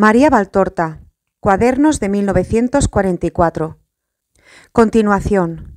María Valtorta, Cuadernos de 1944. Continuación.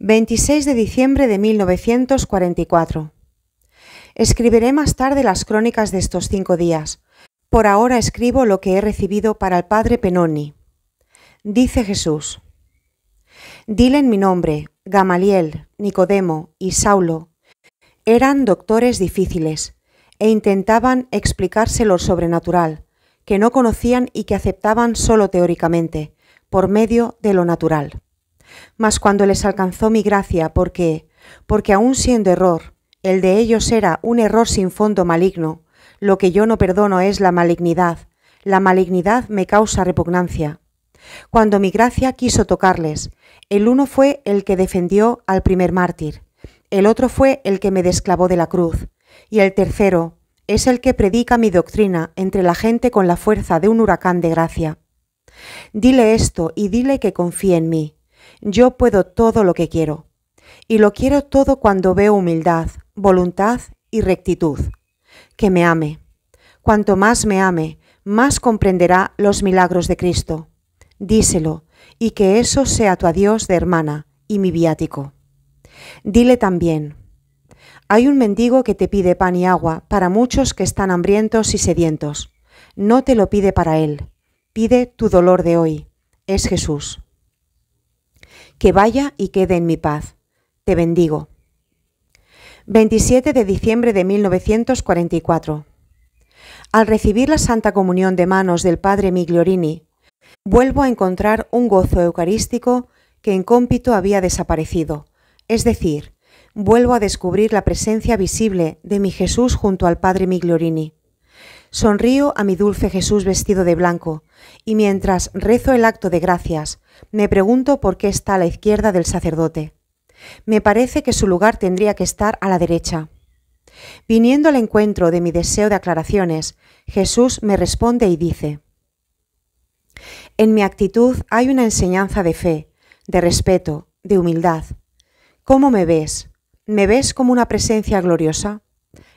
26 de diciembre de 1944. Escribiré más tarde las crónicas de estos cinco días. Por ahora escribo lo que he recibido para el Padre Penoni. Dice Jesús. Dile en mi nombre, Gamaliel, Nicodemo y Saulo. Eran doctores difíciles, e intentaban explicarse lo sobrenatural, que no conocían y que aceptaban solo teóricamente, por medio de lo natural. Mas cuando les alcanzó mi gracia, porque, porque aún siendo error, el de ellos era un error sin fondo maligno, lo que yo no perdono es la malignidad, la malignidad me causa repugnancia. Cuando mi gracia quiso tocarles, el uno fue el que defendió al primer mártir, el otro fue el que me desclavó de la cruz, y el tercero, es el que predica mi doctrina entre la gente con la fuerza de un huracán de gracia. Dile esto y dile que confíe en mí. Yo puedo todo lo que quiero. Y lo quiero todo cuando veo humildad, voluntad y rectitud. Que me ame. Cuanto más me ame, más comprenderá los milagros de Cristo. Díselo, y que eso sea tu adiós de hermana y mi viático. Dile también, hay un mendigo que te pide pan y agua para muchos que están hambrientos y sedientos. No te lo pide para él, pide tu dolor de hoy. Es Jesús. Que vaya y quede en mi paz. Te bendigo. 27 de diciembre de 1944. Al recibir la Santa Comunión de manos del Padre Migliorini, vuelvo a encontrar un gozo eucarístico que en cómpito había desaparecido, es decir, vuelvo a descubrir la presencia visible de mi Jesús junto al Padre Migliorini. Sonrío a mi dulce Jesús vestido de blanco, y mientras rezo el acto de gracias, me pregunto por qué está a la izquierda del sacerdote. Me parece que su lugar tendría que estar a la derecha. Viniendo al encuentro de mi deseo de aclaraciones, Jesús me responde y dice, En mi actitud hay una enseñanza de fe, de respeto, de humildad. ¿Cómo me ves? ¿Me ves como una presencia gloriosa?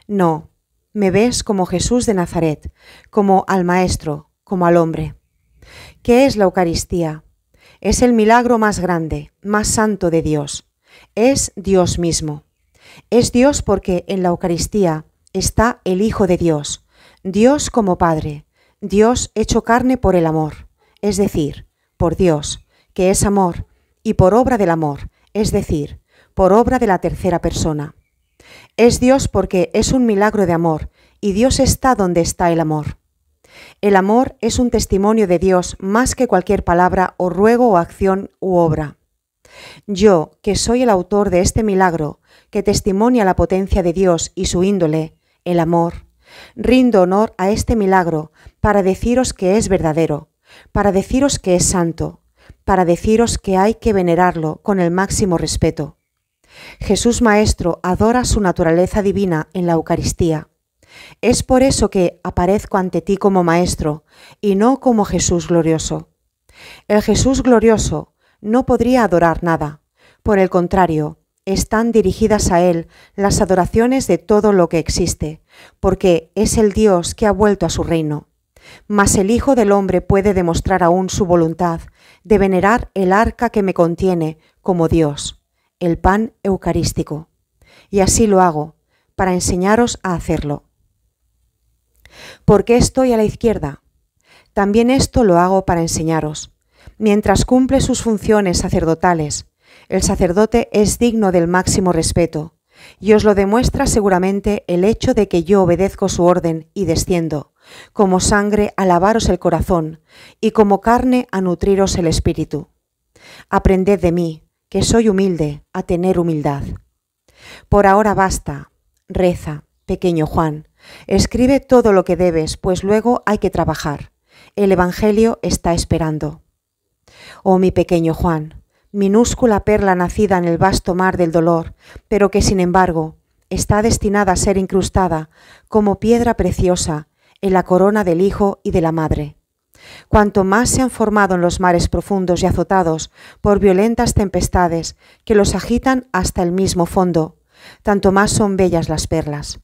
No, me ves como Jesús de Nazaret, como al Maestro, como al hombre. ¿Qué es la Eucaristía? Es el milagro más grande, más santo de Dios. Es Dios mismo. Es Dios porque en la Eucaristía está el Hijo de Dios, Dios como Padre, Dios hecho carne por el amor, es decir, por Dios, que es amor, y por obra del amor, es decir, por obra de la tercera persona. Es Dios porque es un milagro de amor, y Dios está donde está el amor. El amor es un testimonio de Dios más que cualquier palabra o ruego o acción u obra. Yo, que soy el autor de este milagro, que testimonia la potencia de Dios y su índole, el amor, rindo honor a este milagro para deciros que es verdadero, para deciros que es santo, para deciros que hay que venerarlo con el máximo respeto. Jesús Maestro adora su naturaleza divina en la Eucaristía. Es por eso que aparezco ante ti como Maestro y no como Jesús glorioso. El Jesús glorioso no podría adorar nada. Por el contrario, están dirigidas a Él las adoraciones de todo lo que existe, porque es el Dios que ha vuelto a su reino. Mas el Hijo del Hombre puede demostrar aún su voluntad de venerar el arca que me contiene como Dios el pan eucarístico. Y así lo hago, para enseñaros a hacerlo. ¿Por qué estoy a la izquierda? También esto lo hago para enseñaros. Mientras cumple sus funciones sacerdotales, el sacerdote es digno del máximo respeto, y os lo demuestra seguramente el hecho de que yo obedezco su orden y desciendo, como sangre a lavaros el corazón, y como carne a nutriros el espíritu. Aprended de mí, que soy humilde, a tener humildad. Por ahora basta, reza, pequeño Juan, escribe todo lo que debes, pues luego hay que trabajar. El Evangelio está esperando. Oh mi pequeño Juan, minúscula perla nacida en el vasto mar del dolor, pero que sin embargo está destinada a ser incrustada como piedra preciosa en la corona del Hijo y de la Madre cuanto más se han formado en los mares profundos y azotados por violentas tempestades que los agitan hasta el mismo fondo, tanto más son bellas las perlas.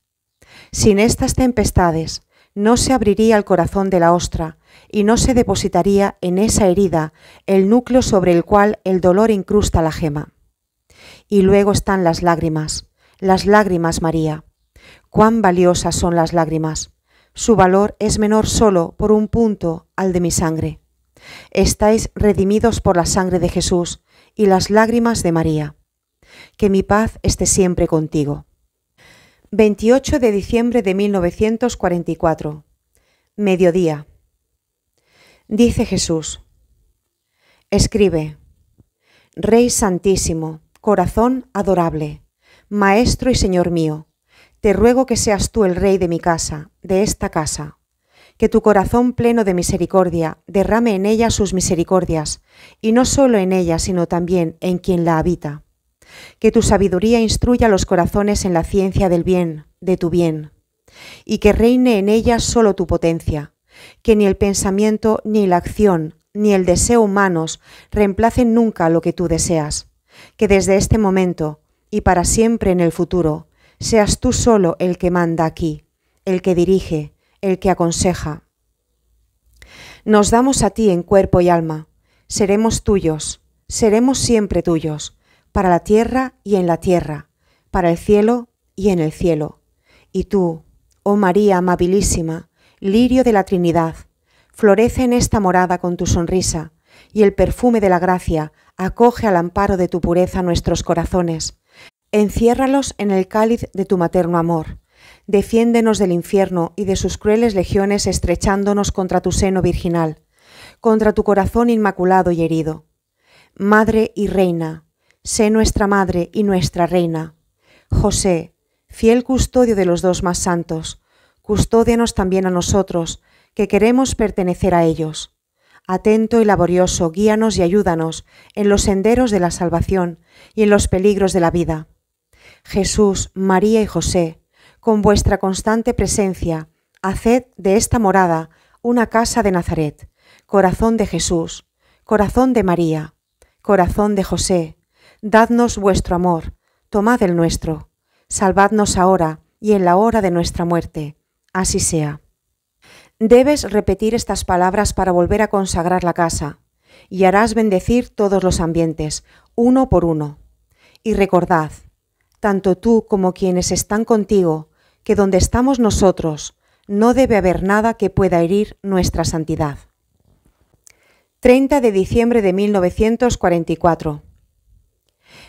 Sin estas tempestades no se abriría el corazón de la ostra y no se depositaría en esa herida el núcleo sobre el cual el dolor incrusta la gema. Y luego están las lágrimas, las lágrimas, María. Cuán valiosas son las lágrimas su valor es menor solo por un punto al de mi sangre. Estáis redimidos por la sangre de Jesús y las lágrimas de María. Que mi paz esté siempre contigo. 28 de diciembre de 1944. Mediodía. Dice Jesús. Escribe. Rey Santísimo, corazón adorable, Maestro y Señor mío te ruego que seas tú el rey de mi casa, de esta casa. Que tu corazón pleno de misericordia derrame en ella sus misericordias, y no solo en ella, sino también en quien la habita. Que tu sabiduría instruya los corazones en la ciencia del bien, de tu bien, y que reine en ella solo tu potencia, que ni el pensamiento, ni la acción, ni el deseo humanos reemplacen nunca lo que tú deseas, que desde este momento y para siempre en el futuro, seas tú solo el que manda aquí, el que dirige, el que aconseja. Nos damos a ti en cuerpo y alma, seremos tuyos, seremos siempre tuyos, para la tierra y en la tierra, para el cielo y en el cielo. Y tú, oh María amabilísima, lirio de la Trinidad, florece en esta morada con tu sonrisa, y el perfume de la gracia acoge al amparo de tu pureza nuestros corazones, Enciérralos en el cáliz de tu materno amor. Defiéndenos del infierno y de sus crueles legiones estrechándonos contra tu seno virginal, contra tu corazón inmaculado y herido. Madre y Reina, sé nuestra Madre y nuestra Reina. José, fiel custodio de los dos más santos, custódianos también a nosotros, que queremos pertenecer a ellos. Atento y laborioso, guíanos y ayúdanos en los senderos de la salvación y en los peligros de la vida Jesús, María y José, con vuestra constante presencia, haced de esta morada una casa de Nazaret, corazón de Jesús, corazón de María, corazón de José, dadnos vuestro amor, tomad el nuestro, salvadnos ahora y en la hora de nuestra muerte. Así sea. Debes repetir estas palabras para volver a consagrar la casa, y harás bendecir todos los ambientes, uno por uno. Y recordad, tanto tú como quienes están contigo, que donde estamos nosotros no debe haber nada que pueda herir nuestra santidad. 30 de diciembre de 1944.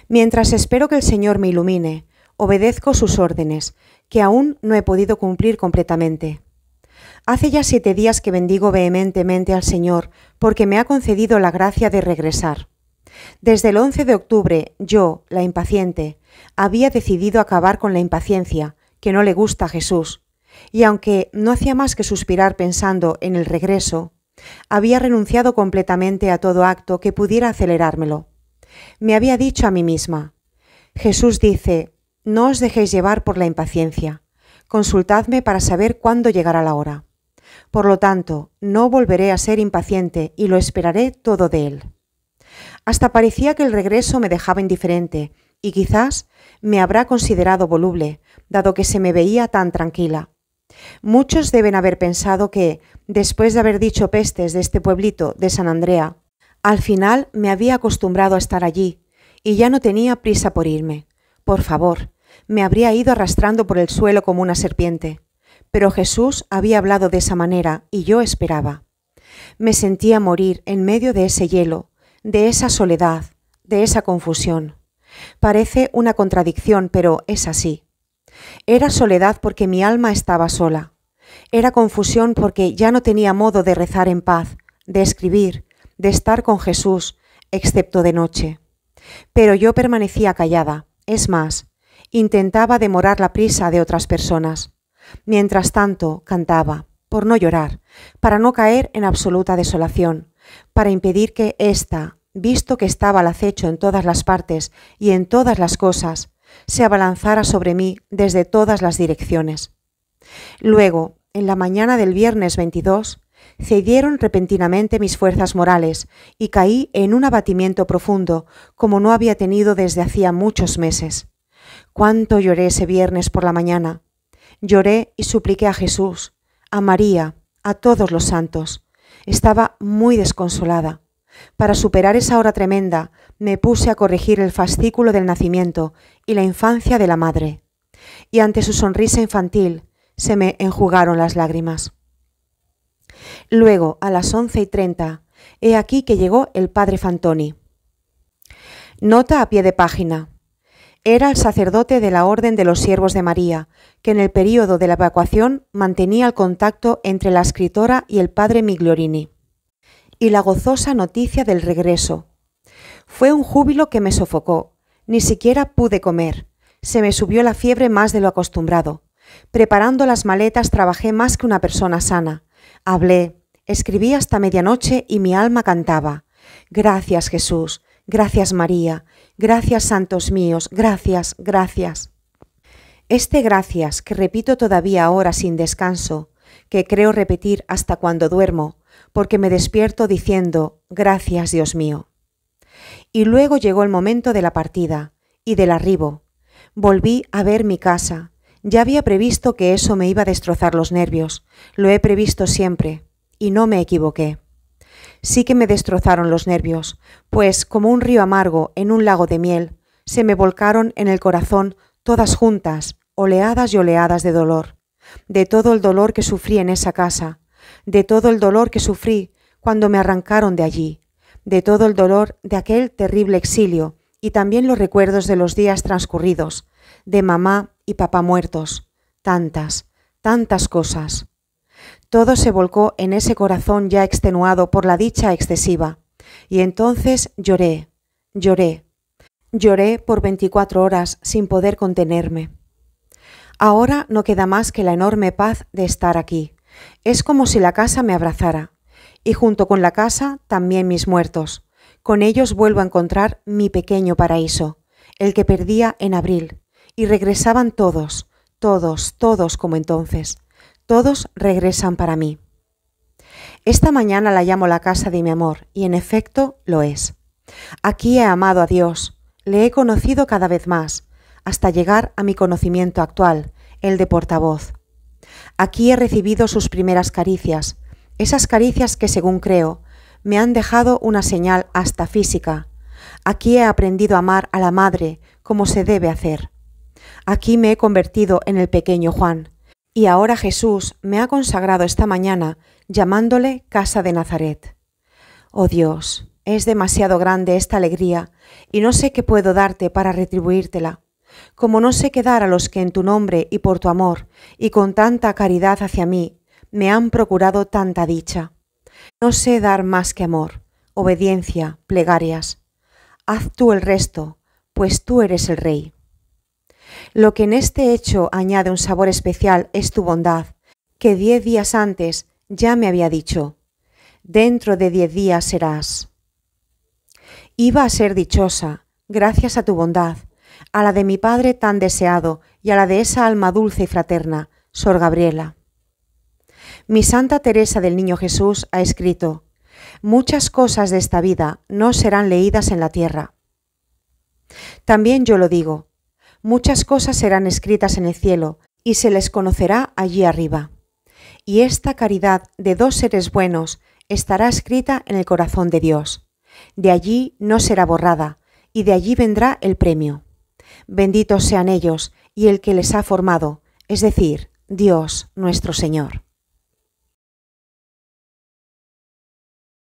Mientras espero que el Señor me ilumine, obedezco sus órdenes, que aún no he podido cumplir completamente. Hace ya siete días que bendigo vehementemente al Señor, porque me ha concedido la gracia de regresar. Desde el 11 de octubre, yo, la impaciente, había decidido acabar con la impaciencia, que no le gusta a Jesús, y aunque no hacía más que suspirar pensando en el regreso, había renunciado completamente a todo acto que pudiera acelerármelo. Me había dicho a mí misma, Jesús dice, no os dejéis llevar por la impaciencia, consultadme para saber cuándo llegará la hora. Por lo tanto, no volveré a ser impaciente y lo esperaré todo de él. Hasta parecía que el regreso me dejaba indiferente, y quizás me habrá considerado voluble, dado que se me veía tan tranquila. Muchos deben haber pensado que, después de haber dicho pestes de este pueblito de San Andrea, al final me había acostumbrado a estar allí, y ya no tenía prisa por irme. Por favor, me habría ido arrastrando por el suelo como una serpiente. Pero Jesús había hablado de esa manera y yo esperaba. Me sentía morir en medio de ese hielo, de esa soledad, de esa confusión. Parece una contradicción, pero es así. Era soledad porque mi alma estaba sola. Era confusión porque ya no tenía modo de rezar en paz, de escribir, de estar con Jesús, excepto de noche. Pero yo permanecía callada, es más, intentaba demorar la prisa de otras personas. Mientras tanto, cantaba, por no llorar, para no caer en absoluta desolación para impedir que ésta, visto que estaba al acecho en todas las partes y en todas las cosas, se abalanzara sobre mí desde todas las direcciones. Luego, en la mañana del viernes 22, cedieron repentinamente mis fuerzas morales y caí en un abatimiento profundo como no había tenido desde hacía muchos meses. Cuánto lloré ese viernes por la mañana. Lloré y supliqué a Jesús, a María, a todos los santos. Estaba muy desconsolada. Para superar esa hora tremenda, me puse a corregir el fascículo del nacimiento y la infancia de la madre. Y ante su sonrisa infantil, se me enjugaron las lágrimas. Luego, a las once y treinta, he aquí que llegó el padre Fantoni. Nota a pie de página. Era el sacerdote de la Orden de los Siervos de María, que en el período de la evacuación mantenía el contacto entre la escritora y el padre Migliorini. Y la gozosa noticia del regreso. Fue un júbilo que me sofocó. Ni siquiera pude comer. Se me subió la fiebre más de lo acostumbrado. Preparando las maletas trabajé más que una persona sana. Hablé, escribí hasta medianoche y mi alma cantaba. Gracias Jesús, Gracias María, gracias santos míos, gracias, gracias. Este gracias que repito todavía ahora sin descanso, que creo repetir hasta cuando duermo, porque me despierto diciendo, gracias Dios mío. Y luego llegó el momento de la partida y del arribo. Volví a ver mi casa. Ya había previsto que eso me iba a destrozar los nervios. Lo he previsto siempre. Y no me equivoqué sí que me destrozaron los nervios, pues como un río amargo en un lago de miel, se me volcaron en el corazón todas juntas, oleadas y oleadas de dolor, de todo el dolor que sufrí en esa casa, de todo el dolor que sufrí cuando me arrancaron de allí, de todo el dolor de aquel terrible exilio y también los recuerdos de los días transcurridos, de mamá y papá muertos, tantas, tantas cosas. Todo se volcó en ese corazón ya extenuado por la dicha excesiva. Y entonces lloré, lloré, lloré por 24 horas sin poder contenerme. Ahora no queda más que la enorme paz de estar aquí. Es como si la casa me abrazara. Y junto con la casa también mis muertos. Con ellos vuelvo a encontrar mi pequeño paraíso, el que perdía en abril. Y regresaban todos, todos, todos como entonces todos regresan para mí. Esta mañana la llamo la casa de mi amor, y en efecto lo es. Aquí he amado a Dios, le he conocido cada vez más, hasta llegar a mi conocimiento actual, el de portavoz. Aquí he recibido sus primeras caricias, esas caricias que, según creo, me han dejado una señal hasta física. Aquí he aprendido a amar a la madre como se debe hacer. Aquí me he convertido en el pequeño Juan, y ahora Jesús me ha consagrado esta mañana llamándole Casa de Nazaret. Oh Dios, es demasiado grande esta alegría, y no sé qué puedo darte para retribuírtela, como no sé qué dar a los que en tu nombre y por tu amor, y con tanta caridad hacia mí, me han procurado tanta dicha. No sé dar más que amor, obediencia, plegarias. Haz tú el resto, pues tú eres el Rey. Lo que en este hecho añade un sabor especial es tu bondad, que diez días antes ya me había dicho, dentro de diez días serás. Iba a ser dichosa, gracias a tu bondad, a la de mi padre tan deseado y a la de esa alma dulce y fraterna, Sor Gabriela. Mi Santa Teresa del Niño Jesús ha escrito, Muchas cosas de esta vida no serán leídas en la tierra. También yo lo digo, muchas cosas serán escritas en el cielo, y se les conocerá allí arriba. Y esta caridad de dos seres buenos estará escrita en el corazón de Dios. De allí no será borrada, y de allí vendrá el premio. Benditos sean ellos y el que les ha formado, es decir, Dios nuestro Señor.